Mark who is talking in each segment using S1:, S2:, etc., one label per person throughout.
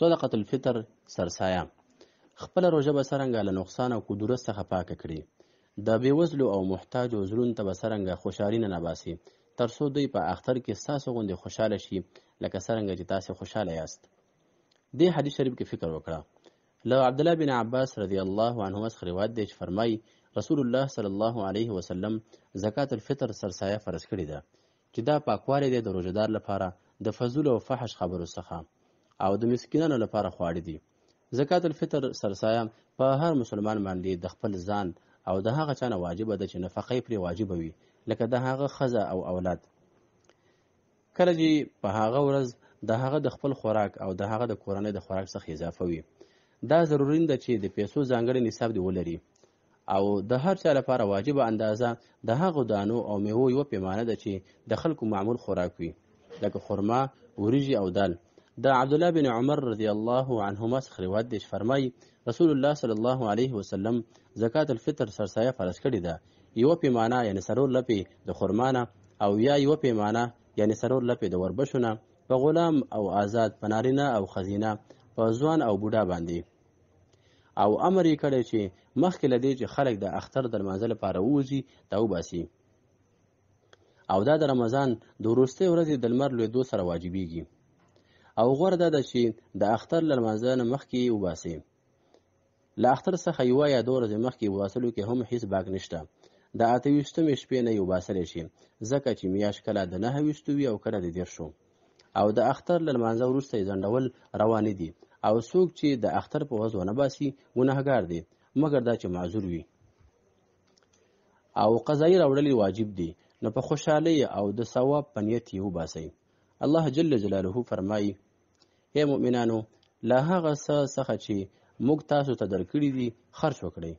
S1: صدقه الفطر سرسایه خپله روژه به څرنګه له نقصان او کدورت څخه پاکه کړي د بېوزلو او محتاجو زړونو ته به څرنګه خوشحالي نه نباسي تر څو دوی په اختر کې ستاسو غوندې خوشحاله شي لکه څرنګه چې تاسې خوشحاله یاست دې حدیث شریف کې فکر وکړه له عبدالله بن عباس رضی الله عنهما څخه روایت دی چې فرمایي رسول الله صلی الله علیه وسلم زکات الفطر سرسایه فرض کړې ده چې دا پاکوالی دی د روژهدار لپاره د فضول او فحش خبرو څخه او د مسکینانو لپاره خواړه دي زکات الفطر سرسایه په هر مسلمان باندې د خپل ځان او د هغه چا نه واجبه ده چې نفقه پرې واجبه وي لکه د هغه ښځه او اولاد کله چې په هغه ورځ د هغه د خپل خوراک او د هغه د کورنۍ د خوراک څخه اضافه وي دا ضروري ده چې د پیسو ځانګړی نصاب دی ولري او د هر چا لپاره واجبه اندازه د هغو دانو او میوو یوه پیمانه ده چې د خلکو معمول خوراک وي لکه خرما وریجې او دال د عبدالله بن عمر رضی الله عنهما څخه روایت دی چې فرمایي رسول الله صلی الله علیه وسلم زکات الفطر سرسایه فرض کړې ده یوه پیمانه یعنی څلور لپې د خرما نه او یا یوه پیمانه یعنی څلور لپې د وربشو نه په غلام او آزاد په نارینه او ښځینه په ځوان او بوډا باندې او امر یې کړی چې مخکې له دې چې خلک د اختر د لمانځه لپاره ووځي دا وباسي او دا د رمضان د وروستۍ ورځې د لمر لوېدو سره واجبیږي او غوره دا ده چې د اختر له لمانځه نه مخکې وباسي له اختر څخه یوه یا دوه ورځې مخکې وباسلو کې هم هیڅ باک نشته د اته ویشتمې شپې نه یې وباسلی شي ځکه چې میاشت کله د نهه ویشتو وي او کله د دیرشو او د اختر له لمانځه وروسته یې ځنډول روانې دي او څوک چې د اختر په وضع ونه باسي ګناهګار دی مګر دا چې معذور وي او قضایي راوړل واجب دي نو په خوشحالۍ او د ثواب په نیت یې وباسئ الله جل جلاله فرمایي ای مؤمنانو له هغه څه څخه چې موږ تاسو ته درکړي دي خرج وکړئ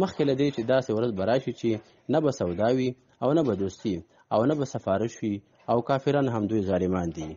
S1: مخکې له دې چې داسې ورځ به راشي چې نه به سودا وي او نه به دوستي او نه به سفارش وي او کافران هم دوی ظالمان دي